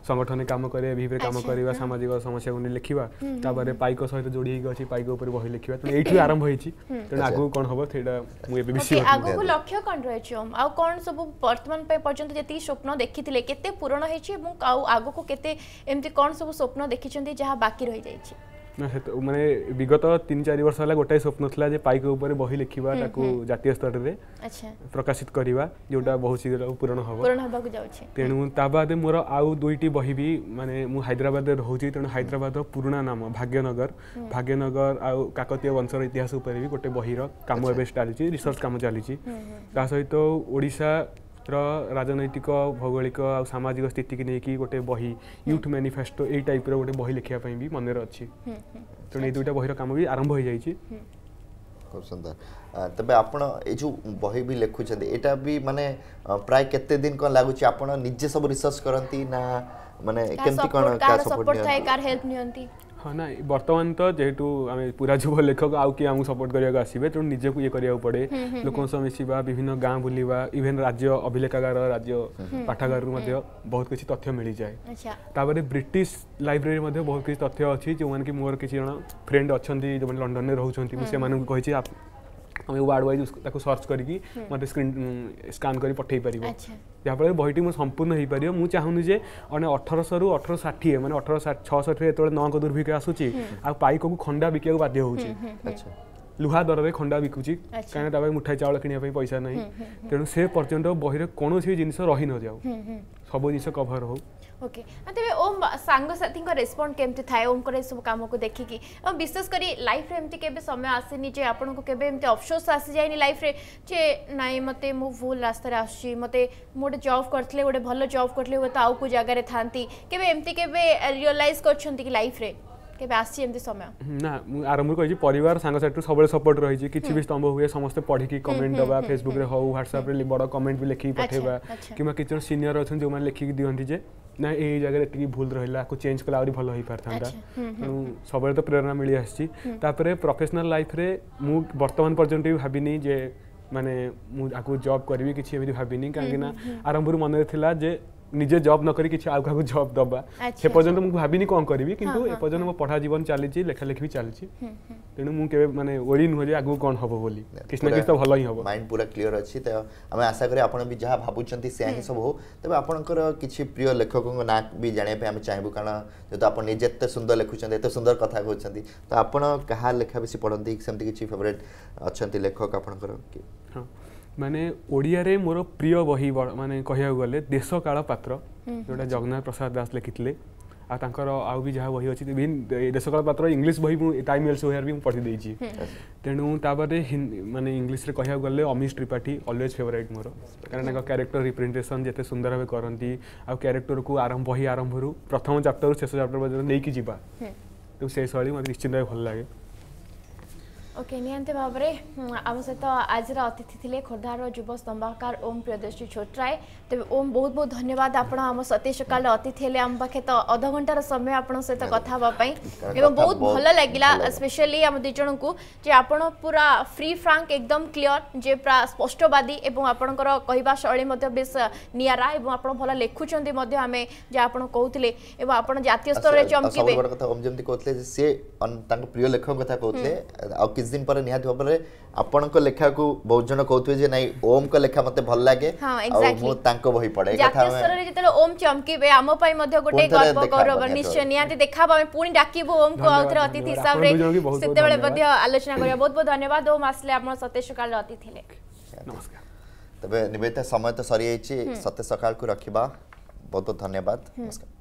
ସଂଗଠନରେ କାମ କରିବା ବିହେଭିୟର କାମ କରିବା ସାମାଜିକ ସମସ୍ୟାକୁ ନେଇ ଲେଖିବା ତାପରେ ପାଇକ ସହିତ ଯୋଡ଼ି ହେଇକି ଅଛି ପାଇକ ଉପରେ ବହି ଲେଖିବା ତେଣୁ ଏଇଠୁ ଆରମ୍ଭ ହେଇଛି ତେଣୁ ଆଗକୁ କ'ଣ ହେବ ସେଇଟା ମୁଁ ଏବେ ବେଶୀ ଆଗକୁ ଲକ୍ଷ୍ୟ କ'ଣ ରହିଛି ଓମ୍ ଆଉ କ'ଣ ସବୁ ବର୍ତ୍ତମାନ ପାଇଁ ପର୍ଯ୍ୟନ୍ତ ଯେତିକି ସ୍ୱପ୍ନ ଦେଖିଥିଲେ କେତେ ପୂରଣ ହେଇଛି ଏବଂ ଆଉ ଆଗକୁ କେତେ ଏମିତି କ'ଣ ସବୁ ସ୍ୱପ୍ନ ଦେଖିଛନ୍ତି ଯାହା ବାକି ରହିଯାଇଛି ନା ସେତେ ମାନେ ବିଗତ ତିନି ଚାରି ବର୍ଷ ହେଲା ଗୋଟାଏ ସ୍ୱପ୍ନ ଥିଲା ଯେ ପାଇକ ଉପରେ ବହି ଲେଖିବା ତାକୁ ଜାତୀୟ ସ୍ତରରେ ପ୍ରକାଶିତ କରିବା ଯେଉଁଟା ବହୁତ ଶୀଘ୍ର ପୂରଣ ହେବ ତେଣୁ ତା ବାଦେ ମୋର ଆଉ ଦୁଇଟି ବହି ବି ମାନେ ମୁଁ ହାଇଦ୍ରାବାଦରେ ରହୁଛି ତେଣୁ ହାଇଦ୍ରାବାଦର ପୁରୁଣା ନାମ ଭାଗ୍ୟନଗର ଭାଗ୍ୟନଗର ଆଉ କାକତୀୟ ବଂଶର ଇତିହାସ ଉପରେ ବି ଗୋଟେ ବହିର କାମ ଏବେ ଚାଲିଛି ରିସର୍ଚ୍ଚ କାମ ଚାଲିଛି ତା ସହିତ ଓଡ଼ିଶା ରାଜନୈତିକ ଭୌଗୋଳିକ ଆଉ ସାମାଜିକ ସ୍ଥିତିକି ନେଇକି ଗୋଟେ ବହି ୟୁଥ୍ ମ୍ୟାନିଫେଷ୍ଟୋ ଏଇ ଟାଇପ୍ର ଗୋଟେ ବହି ଲେଖିବା ପାଇଁ ବି ମନରେ ଅଛି ତେଣୁ ଏଇ ଦୁଇଟା ବହିର କାମ ବି ଆରମ୍ଭ ହୋଇଯାଇଛି খুব সুন্দর তবে আপনার এই যে বই বি লেখুছেন এটা বি মানে প্রায় কেতে দিন কোন লাগুছি আপনার নিজে সব রিসার্চ করন্তি না মানে কেমতি কোন কা সাপোর্ট থাকে কার হেল্প নিয়ন্তি ହଁ ନାଇଁ ବର୍ତ୍ତମାନ ତ ଯେହେତୁ ଆମେ ପୁରା ଯୁବ ଲେଖକ ଆଉ କିଏ ଆମକୁ ସପୋର୍ଟ କରିବାକୁ ଆସିବେ ତେଣୁ ନିଜକୁ ଇଏ କରିବାକୁ ପଡ଼େ ଲୋକଙ୍କ ସହ ମିଶିବା ବିଭିନ୍ନ ଗାଁ ବୁଲିବା ଇଭେନ୍ ରାଜ୍ୟ ଅଭିଲେଖାଗାର ରାଜ୍ୟ ପାଠାଗାରରୁ ମଧ୍ୟ ବହୁତ କିଛି ତଥ୍ୟ ମିଳିଯାଏ ତାପରେ ବ୍ରିଟିଶ ଲାଇବ୍ରେରୀ ମଧ୍ୟ ବହୁତ କିଛି ତଥ୍ୟ ଅଛି ଯେଉଁମାନେ କି ମୋର କିଛି ଜଣ ଫ୍ରେଣ୍ଡ ଅଛନ୍ତି ଯେଉଁମାନେ ଲଣ୍ଡନରେ ରହୁଛନ୍ତି ମୁଁ ସେମାନଙ୍କୁ କହିଛି आम वार्ड वाइज सर्च करके मत स्क्रीन स्कान कर पठे पार जहाँफल बहीटी मो संपूर्ण हो पार मुझे चाहूनी जे मैंने अठर शु अठर षाठी मैंने अठर छठी ये नौक दुर्भिक्ष आसूसी आ पाइक को खंडा बिका बाध्य हो ଲୁହା ଦରରେ ଖଣ୍ଡା ବିକୁଛି କାହିଁକିନା ତା ପାଇଁ ମୁଠାଏ ଚାଉଳ କିଣିବା ପାଇଁ ପଇସା ନାହିଁ ତେଣୁ ସେ ପର୍ଯ୍ୟନ୍ତ ବହିରେ କୌଣସି ଜିନିଷ ରହି ନଯାଉ ସବୁ ଜିନିଷ କଭର ହଉ ओके तेज ओम सांगसाथी रेस्पंड केमती थाए ओम सब कम को देखिकी और विशेषकर लाइफ एमती के समय आसनी जे आपन को अफसोस आसी जाए लाइफ रे जे नाई मत मो भूल रास्तार आसे मत गोटे जॉब करते गोटे भल जब करते हुए तो आउ को जगार था रियलाइज कर लाइफ रे समय ना এমতি সময় না আরম্ভ रही পরিবার स्तंभ हुए সাপোর্ট पढ़ी কিছু বি স্তম্ভ হুয়ে সমস্ত পড়িকি কমেন্ট দবা ফেসবুক রে হউ হোয়াটসঅ্যাপ রে বড় কমেন্ট বি ना ये जगह इतनी भूल रहा को चेंज कला आल हो पारिता तेणु सब तो प्रेरणा मिली आसपर प्रफेसनाल लाइफ मुझ बर्तमान पर्यटन भी भावनी जे मैंने मानने जब करी कि भावनी कहीं आरंभ मन थी निजे जॉब न करी किछ दबा से पजन मु भाबी नि कोन करबी मो पढा जीवन चली छी भी चली छी तेनु मु के माने ओरिन हो जे आगु कोन हबो बोली किछ न किछ त ही हबो माइंड पूरा क्लियर अछि त हम आशा करे आपन भी जहा से ही सब हो तबे आपनकर किछ प्रिय लेखक को भी जाने पे कारण जे त आपन सुंदर लेखु छंती सुंदर कथा को तो त आपन कहा लेखा बेसी पढंती सेमती फेवरेट अछंती लेखक आपनकर ମାନେ ଓଡ଼ିଆରେ ମୋର ପ୍ରିୟ ବହି ମାନେ କହିବାକୁ ଗଲେ ଦେଶ କାଳ ପାତ୍ର ଯେଉଁଟା ଜଗନ୍ନାଥ ପ୍ରସାଦ ଦାସ ଲେଖିଥିଲେ ଆଉ ତାଙ୍କର ଆଉ ବି ଯାହା ବହି ଅଛି ଦେଶକାଳ ପାତ୍ର ଇଂଲିଶ ବହି ମୁଁ ଟାଇମ୍ ଏଲ୍ସ ଓୟାର ବି ମୁଁ ପଢ଼ିଦେଇଛି ତେଣୁ ତାପରେ ମାନେ ଇଂଲିଶରେ କହିବାକୁ ଗଲେ ଅମିଶ ତ୍ରିପାଠୀ ଅଲୱେଜ୍ ଫେଭରାଇଟ୍ ମୋର କାରଣ ତାଙ୍କ କ୍ୟାରେକ୍ଟର ରିପ୍ରେଜେଣ୍ଟେସନ୍ ଯେତେ ସୁନ୍ଦର ଭାବେ କରନ୍ତି ଆଉ କ୍ୟାରେକ୍ଟରକୁ ଆରମ୍ଭ ବହି ଆରମ୍ଭରୁ ପ୍ରଥମ ଚାପ୍ଟରରୁ ଶେଷ ଚାପ୍ଟର ପର୍ଯ୍ୟନ୍ତ ନେଇକି ଯିବା ତେଣୁ ସେ ଶୈଳୀ ମୋତେ ନିଶ୍ଚିନ୍ତ ଭାବେ ଭଲ ଲାଗେ ଓକେ ନିହାତି ଭାବରେ ଆମ ସହିତ ଆଜିର ଅତିଥି ଥିଲେ ଖୋର୍ଦ୍ଧାର ଯୁବ ସ୍ତମ୍ଭକାର ଓମ୍ ପ୍ରିୟଦର୍ଶୀ ଛୋଟ୍ରାଏ ତେବେ ଓମ୍ ବହୁତ ବହୁତ ଧନ୍ୟବାଦ ଆପଣ ଆମ ସତେଜ ସକାଳର ଅତିଥି ହେଲେ ଆମ ପାଖେ ତ ଅଧଘଣ୍ଟାର ସମୟ ଆପଣଙ୍କ ସହିତ କଥା ହେବା ପାଇଁ ଏବଂ ବହୁତ ଭଲ ଲାଗିଲା ସ୍ପେଶିଆଲି ଆମ ଦୁଇ ଜଣଙ୍କୁ ଯେ ଆପଣ ପୁରା ଫ୍ରି ଫ୍ରାଙ୍କ ଏକଦମ କ୍ଲିଅର ଯେ ପୁରା ସ୍ପଷ୍ଟବାଦୀ ଏବଂ ଆପଣଙ୍କର କହିବା ଶୈଳୀ ମଧ୍ୟ ବେଶ ନିଆରା ଏବଂ ଆପଣ ଭଲ ଲେଖୁଛନ୍ତି ମଧ୍ୟ ଆମେ ଯେ ଆପଣ କହୁଥିଲେ ଏବଂ ଆପଣ ଜାତୀୟ ସ୍ତରରେ ଚମକିବେ କଥା ଓମ୍ ଯେମିତି କହୁଥିଲେ ଯେ ସେ ତାଙ୍କ ପ୍ରିୟ ଲେଖକ କଥା କହୁଥିଲେ ଆଉ କିଛି ଦିନ ପରେ ନିହାତି ଭାବରେ ଆପଣଙ୍କ ଲେଖାକୁ ବହୁତ ଜଣ କହୁଥିବେ ଯେ ନାଇଁ ଓମଙ୍କ ଲେଖା ମତେ ଭଲ ଲାଗେ ଆଉ ମୁଁ ତାଙ୍କ ବହି ପଢେ ଜାତୀୟସ୍ତରରେ ଯେତେବେଳେ ଓମ ଚମକିବେ ଆମ ପାଇଁ ମଧ୍ୟ ଗୋଟେ ଗର୍ବ ଗୌରବ ନିଶ୍ଚୟ ନିହାତି ଦେଖାବ ଆମେ ପୁଣି ଡାକିବୁ ଓମକୁ ଆଉଥରେ ଅତିଥି ହିସାବରେ ସେତେବେଳେ ମଧ୍ୟ ଆଲୋଚନା କରିବା ବହୁତ ବହୁତ ଧନ୍ୟବାଦ ଓମ ଆସିଲେ ଆପଣ ସତେଜ ସକାଳର ଅତିଥି ଥିଲେ ନମସ୍କାର ତେବେ ନିବେଦିତା ସମୟ ତ ସରିଯାଇଛି ସତେଜ ସକାଳକୁ ରଖିବା ବହୁତ ବହୁତ ଧନ୍ୟବାଦ ନମସ୍କାର